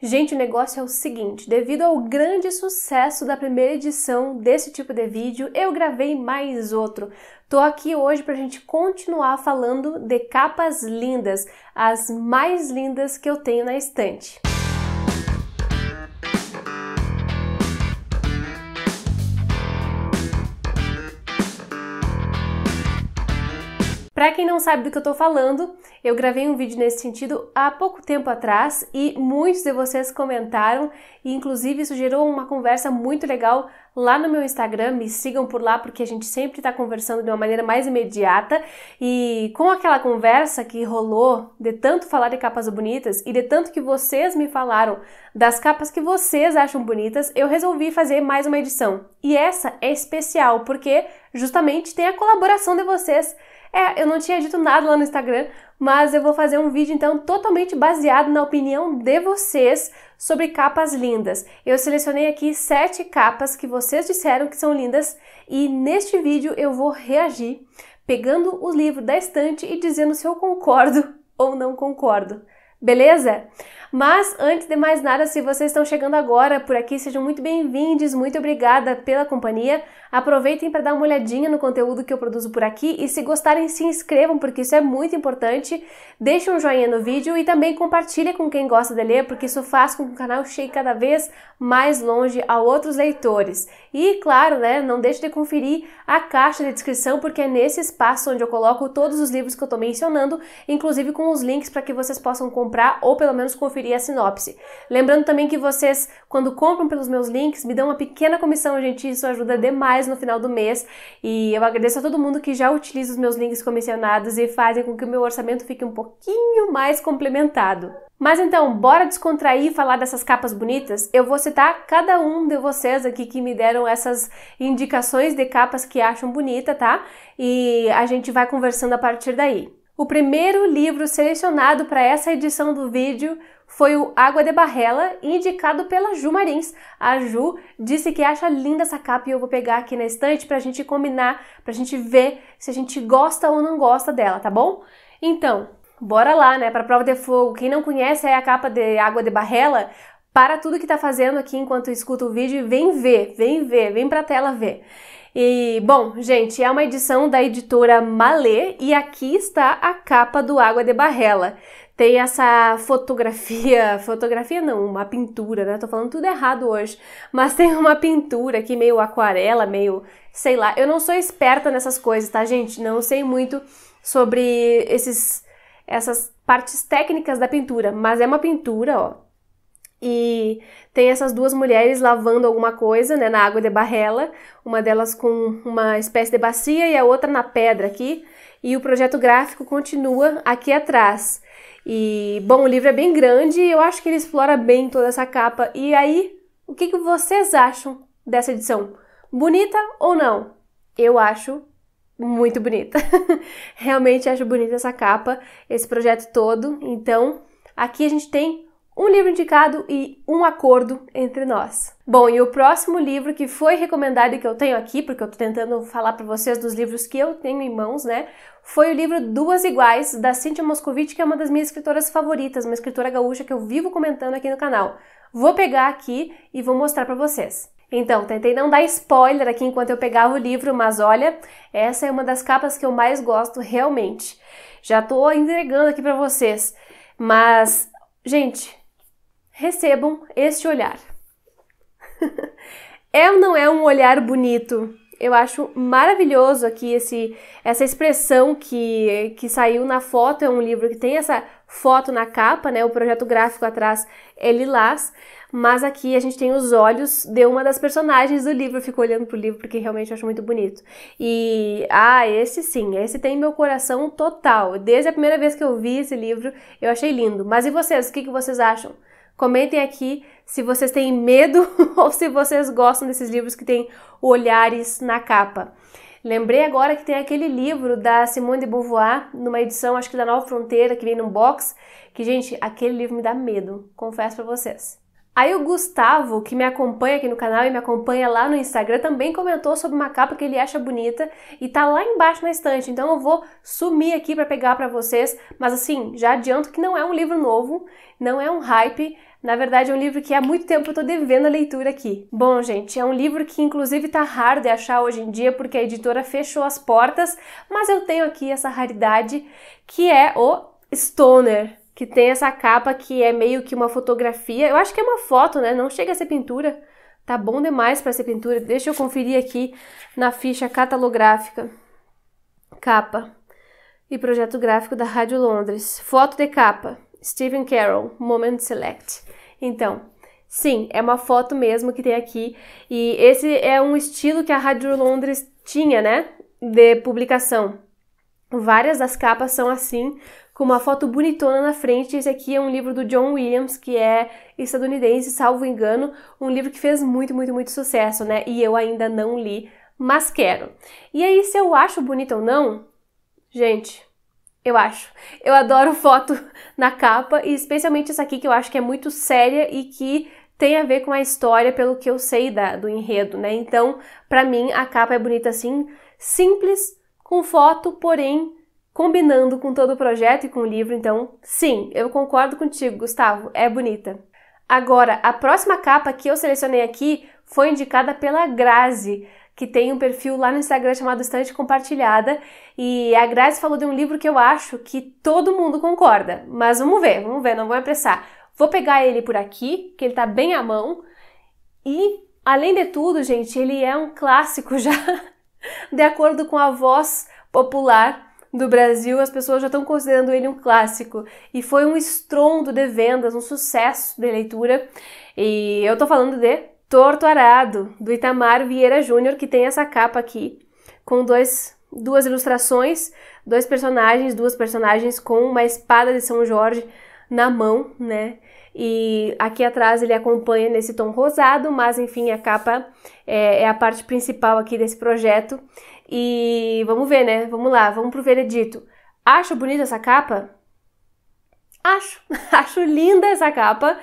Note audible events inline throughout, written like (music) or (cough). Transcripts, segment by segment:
Gente, o negócio é o seguinte: devido ao grande sucesso da primeira edição desse tipo de vídeo, eu gravei mais outro. Tô aqui hoje para a gente continuar falando de capas lindas, as mais lindas que eu tenho na estante. Para quem não sabe do que eu estou falando, eu gravei um vídeo nesse sentido há pouco tempo atrás e muitos de vocês comentaram e inclusive isso gerou uma conversa muito legal lá no meu Instagram. Me sigam por lá porque a gente sempre está conversando de uma maneira mais imediata e com aquela conversa que rolou de tanto falar de capas bonitas e de tanto que vocês me falaram das capas que vocês acham bonitas, eu resolvi fazer mais uma edição. E essa é especial porque justamente tem a colaboração de vocês é, eu não tinha dito nada lá no Instagram, mas eu vou fazer um vídeo então totalmente baseado na opinião de vocês sobre capas lindas. Eu selecionei aqui sete capas que vocês disseram que são lindas e neste vídeo eu vou reagir pegando o livro da estante e dizendo se eu concordo (laughs) ou não concordo. Beleza? Mas antes de mais nada, se vocês estão chegando agora por aqui, sejam muito bem-vindos, muito obrigada pela companhia. Aproveitem para dar uma olhadinha no conteúdo que eu produzo por aqui e se gostarem, se inscrevam, porque isso é muito importante. Deixem um joinha no vídeo e também compartilhem com quem gosta de ler, porque isso faz com que o canal chegue cada vez mais longe a outros leitores. E claro, né, não deixe de conferir a caixa de descrição, porque é nesse espaço onde eu coloco todos os livros que eu estou mencionando, inclusive com os links para que vocês possam comprar ou pelo menos conferir a sinopse. Lembrando também que vocês, quando compram pelos meus links, me dão uma pequena comissão, gente, isso ajuda demais no final do mês. E eu agradeço a todo mundo que já utiliza os meus links comissionados e fazem com que o meu orçamento fique um pouquinho mais complementado. Mas então, bora descontrair e falar dessas capas bonitas? Eu vou citar tá, cada um de vocês aqui que me deram essas indicações de capas que acham bonita, tá? E a gente vai conversando a partir daí. O primeiro livro selecionado para essa edição do vídeo foi o Água de Barrela, indicado pela Ju Marins. A Ju disse que acha linda essa capa e eu vou pegar aqui na estante para a gente combinar, para a gente ver se a gente gosta ou não gosta dela, tá bom? Então, bora lá, né, para prova de fogo. Quem não conhece é a capa de Água de Barrela, para tudo que está fazendo aqui enquanto escuta o vídeo e vem ver, vem ver, vem para a tela ver. E, bom, gente, é uma edição da editora Malê e aqui está a capa do Água de Barrela. Tem essa fotografia, (laughs) fotografia não, uma pintura, né? Tô falando tudo errado hoje, mas tem uma pintura aqui meio aquarela, meio, sei lá. Eu não sou esperta nessas coisas, tá, gente? Não sei muito sobre esses essas partes técnicas da pintura, mas é uma pintura, ó, e tem essas duas mulheres lavando alguma coisa né, na água de barrela, uma delas com uma espécie de bacia e a outra na pedra aqui. E o projeto gráfico continua aqui atrás. E, bom, o livro é bem grande e eu acho que ele explora bem toda essa capa. E aí, o que, que vocês acham dessa edição? Bonita ou não? Eu acho muito bonita. (laughs) Realmente acho bonita essa capa, esse projeto todo. Então, aqui a gente tem um livro indicado e um acordo entre nós. Bom, e o próximo livro que foi recomendado e que eu tenho aqui, porque eu tô tentando falar para vocês dos livros que eu tenho em mãos, né? Foi o livro Duas Iguais, da Cynthia Moscovici, que é uma das minhas escritoras favoritas, uma escritora gaúcha que eu vivo comentando aqui no canal. Vou pegar aqui e vou mostrar para vocês. Então, tentei não dar spoiler aqui enquanto eu pegava o livro, mas olha, essa é uma das capas que eu mais gosto realmente. Já tô entregando aqui para vocês. Mas, gente, recebam este olhar. é (laughs) ou não é um olhar bonito? Eu acho maravilhoso aqui esse, essa expressão que, que saiu na foto. É um livro que tem essa foto na capa, né? O projeto gráfico atrás é lilás, mas aqui a gente tem os olhos de uma das personagens do livro. Eu fico olhando pro livro porque realmente eu acho muito bonito. E, ah, esse sim, esse tem meu coração total. Desde a primeira vez que eu vi esse livro, eu achei lindo. Mas e vocês? O que, que vocês acham? Comentem aqui se vocês têm medo (laughs) ou se vocês gostam desses livros que têm olhares na capa. Lembrei agora que tem aquele livro da Simone de Beauvoir, numa edição, acho que da Nova Fronteira, que vem num box, que, gente, aquele livro me dá medo, confesso para vocês. Aí o Gustavo, que me acompanha aqui no canal e me acompanha lá no Instagram, também comentou sobre uma capa que ele acha bonita e tá lá embaixo na estante. Então eu vou sumir aqui para pegar para vocês, mas assim, já adianto que não é um livro novo, não é um hype, na verdade, é um livro que há muito tempo eu tô devendo a leitura aqui. Bom, gente, é um livro que inclusive tá raro de achar hoje em dia porque a editora fechou as portas, mas eu tenho aqui essa raridade que é o Stoner que tem essa capa que é meio que uma fotografia. Eu acho que é uma foto, né? Não chega a ser pintura. Tá bom demais para ser pintura. Deixa eu conferir aqui na ficha catalográfica. Capa e projeto gráfico da Rádio Londres. Foto de capa. Stephen Carroll, Moment Select. Então, sim, é uma foto mesmo que tem aqui. E esse é um estilo que a Rádio Londres tinha, né? De publicação. Várias das capas são assim, com uma foto bonitona na frente. Esse aqui é um livro do John Williams, que é estadunidense, salvo engano, um livro que fez muito, muito, muito sucesso, né? E eu ainda não li, mas quero. E aí, se eu acho bonito ou não, gente, eu acho. Eu adoro (laughs) foto na capa e especialmente essa aqui que eu acho que é muito séria e que tem a ver com a história, pelo que eu sei da, do enredo, né? Então, para mim, a capa é bonita assim, simples, com foto, porém combinando com todo o projeto e com o livro, então sim, eu concordo contigo, Gustavo, é bonita. Agora, a próxima capa que eu selecionei aqui foi indicada pela Grazi, que tem um perfil lá no Instagram chamado Estante Compartilhada, e a Grazi falou de um livro que eu acho que todo mundo concorda, mas vamos ver, vamos ver, não vou apressar. Vou pegar ele por aqui, que ele tá bem à mão, e além de tudo, gente, ele é um clássico já, (laughs) de acordo com a voz popular do Brasil, as pessoas já estão considerando ele um clássico. E foi um estrondo de vendas, um sucesso de leitura. E eu tô falando de Torto Arado, do Itamar Vieira Júnior, que tem essa capa aqui, com dois, duas ilustrações, dois personagens, duas personagens com uma espada de São Jorge na mão, né? E aqui atrás ele acompanha nesse tom rosado, mas enfim, a capa é, é a parte principal aqui desse projeto. E vamos ver, né? Vamos lá, vamos pro veredito. Acho bonita essa capa? Acho, (laughs) acho linda essa capa.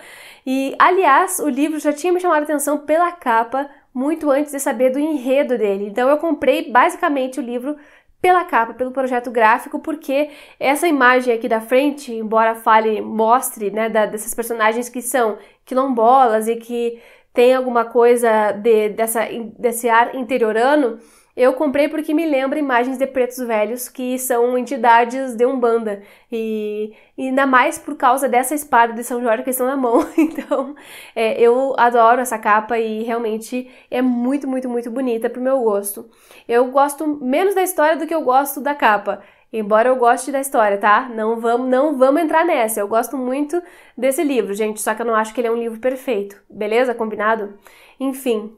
E aliás, o livro já tinha me chamado a atenção pela capa muito antes de saber do enredo dele. Então eu comprei basicamente o livro pela capa, pelo projeto gráfico, porque essa imagem aqui da frente, embora fale, mostre, né, da, dessas personagens que são quilombolas e que tem alguma coisa de, dessa, desse ar interiorano, eu comprei porque me lembra imagens de pretos velhos que são entidades de Umbanda. E, e ainda mais por causa dessa espada de São Jorge que estão na mão. (laughs) Então, é, eu adoro essa capa e realmente é muito, muito, muito bonita pro meu gosto. Eu gosto menos da história do que eu gosto da capa. Embora eu goste da história, tá? Não vamos, não vamos entrar nessa. Eu gosto muito desse livro, gente, só que eu não acho que ele é um livro perfeito. Beleza? Combinado? Enfim,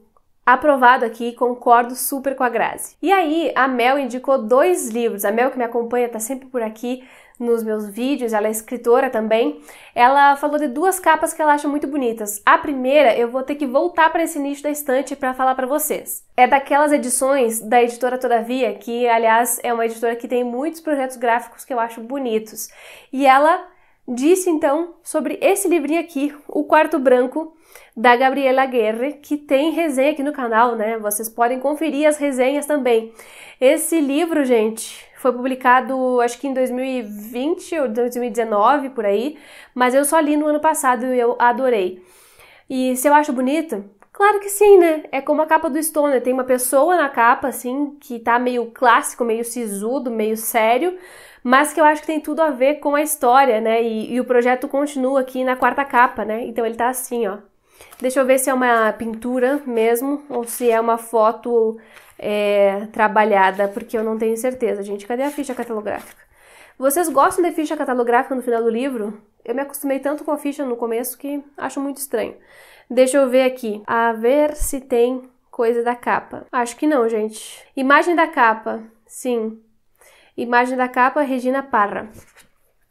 Aprovado aqui, concordo super com a Grazi. E aí, a Mel indicou dois livros. A Mel, que me acompanha, está sempre por aqui nos meus vídeos, ela é escritora também. Ela falou de duas capas que ela acha muito bonitas. A primeira, eu vou ter que voltar para esse nicho da estante para falar para vocês. É daquelas edições da editora Todavia, que aliás é uma editora que tem muitos projetos gráficos que eu acho bonitos. E ela disse então sobre esse livrinho aqui, O Quarto Branco, da Gabriela Guerre, que tem resenha aqui no canal, né? Vocês podem conferir as resenhas também. Esse livro, gente, foi publicado acho que em 2020 ou 2019 por aí, mas eu só li no ano passado e eu adorei. E se eu acho bonito, Claro que sim, né? É como a capa do Stoner, tem uma pessoa na capa, assim, que tá meio clássico, meio sisudo, meio sério, mas que eu acho que tem tudo a ver com a história, né? E, e o projeto continua aqui na quarta capa, né? Então ele tá assim, ó. Deixa eu ver se é uma pintura mesmo ou se é uma foto é, trabalhada, porque eu não tenho certeza, gente. Cadê a ficha catalográfica? Vocês gostam de ficha catalográfica no final do livro? Eu me acostumei tanto com a ficha no começo que acho muito estranho. Deixa eu ver aqui. A ver se tem coisa da capa. Acho que não, gente. Imagem da capa. Sim. Imagem da capa, Regina Parra.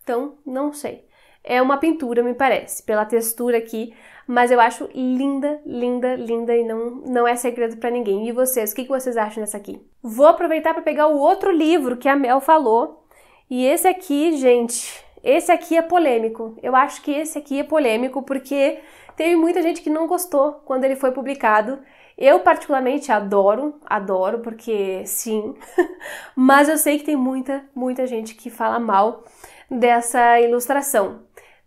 Então, não sei. É uma pintura, me parece, pela textura aqui, mas eu acho linda, linda, linda e não, não é segredo para ninguém. E vocês, o que vocês acham dessa aqui? Vou aproveitar para pegar o outro livro que a Mel falou, e esse aqui, gente, esse aqui é polêmico. Eu acho que esse aqui é polêmico porque teve muita gente que não gostou quando ele foi publicado. Eu particularmente adoro, adoro porque sim, (laughs) mas eu sei que tem muita, muita gente que fala mal dessa ilustração.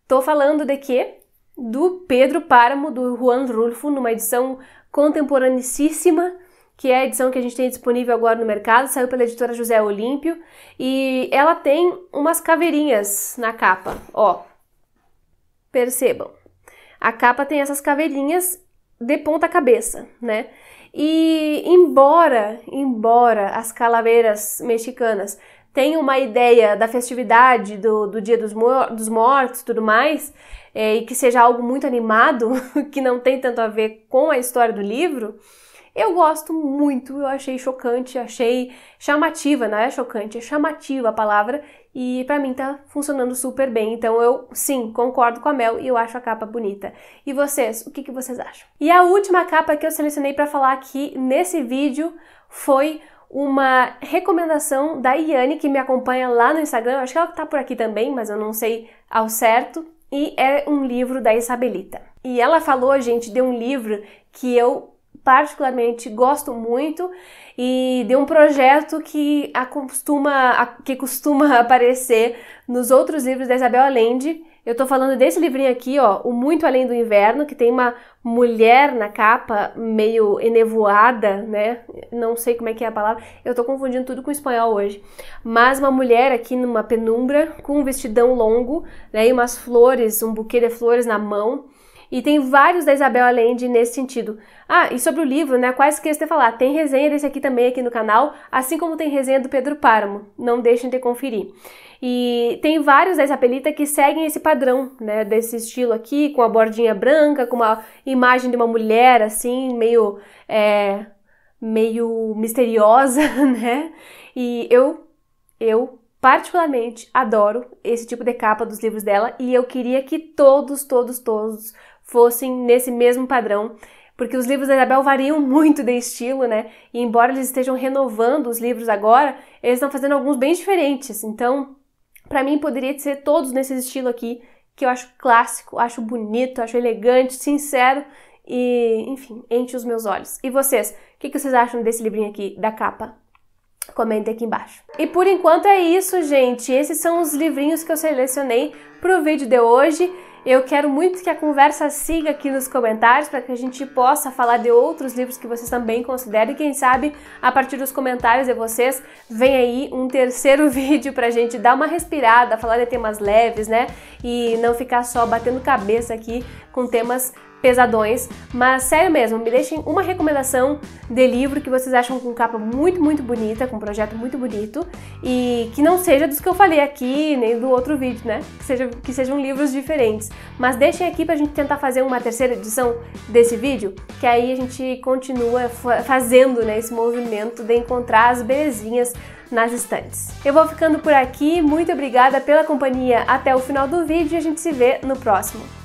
Tô falando de quê? Do Pedro Páramo, do Juan Rulfo, numa edição contemporaneíssima que é a edição que a gente tem disponível agora no mercado, saiu pela editora José Olímpio e ela tem umas caveirinhas na capa, ó. Percebam. A capa tem essas caveirinhas de ponta cabeça, né? E embora, embora as calaveiras mexicanas tenham uma ideia da festividade do, do Dia dos, Mor dos Mortos e tudo mais, é, e que seja algo muito animado, (laughs) que não tem tanto a ver com a história do livro, eu gosto muito, eu achei chocante, achei chamativa, não é chocante, é chamativa a palavra, e para mim tá funcionando super bem. Então eu sim, concordo com a Mel e eu acho a capa bonita. E vocês, o que, que vocês acham? E a última capa que eu selecionei para falar aqui nesse vídeo foi uma recomendação da Iane, que me acompanha lá no Instagram. Eu acho que ela tá por aqui também, mas eu não sei ao certo. E é um livro da Isabelita. E ela falou, gente, de um livro que eu particularmente gosto muito e de um projeto que acostuma que costuma (laughs) aparecer nos outros livros da Isabel Allende. Eu tô falando desse livrinho aqui, ó, O Muito Além do Inverno, que tem uma mulher na capa meio enevoada, né? Não sei como é que é a palavra. Eu tô confundindo tudo com espanhol hoje. Mas uma mulher aqui numa penumbra com um vestidão longo, né, e umas flores, um buquê de flores na mão. E tem vários da Isabel Allende nesse sentido. Ah, e sobre o livro, né? Quase esqueci de falar. Tem resenha desse aqui também aqui no canal, assim como tem resenha do Pedro Páramo. Não deixem de conferir. E tem vários da Isabelita que seguem esse padrão, né? Desse estilo aqui, com a bordinha branca, com uma imagem de uma mulher, assim, meio... É, meio misteriosa, (laughs) né? E eu... Eu particularmente adoro esse tipo de capa dos livros dela e eu queria que todos, todos, todos fossem nesse mesmo padrão, porque os livros da Isabel variam muito de estilo, né? E embora eles estejam renovando os livros agora, eles estão fazendo alguns bem diferentes. Então, para mim poderia ser todos nesse estilo aqui, que eu acho clássico, acho bonito, acho elegante, sincero e, enfim, enche os meus olhos. E vocês, o que, que vocês acham desse livrinho aqui, da capa? Comentem aqui embaixo. E por enquanto é isso, gente. Esses são os livrinhos que eu selecionei pro vídeo de hoje. Eu quero muito que a conversa siga aqui nos comentários para que a gente possa falar de outros livros que vocês também considerem. Quem sabe, a partir dos comentários de vocês, vem aí um terceiro (laughs) vídeo para a gente dar uma respirada, falar de temas leves, né? E não ficar só batendo cabeça aqui com temas pesadões, mas sério mesmo, me deixem uma recomendação de livro que vocês acham com capa muito, muito bonita, com projeto muito bonito e que não seja dos que eu falei aqui, nem do outro vídeo, né? Que, seja, que sejam livros diferentes. Mas deixem aqui pra gente tentar fazer uma terceira edição desse vídeo, que aí a gente continua fazendo né, esse movimento de encontrar as belezinhas nas estantes. Eu vou ficando por aqui, muito obrigada pela companhia até o final do vídeo e a gente se vê no próximo.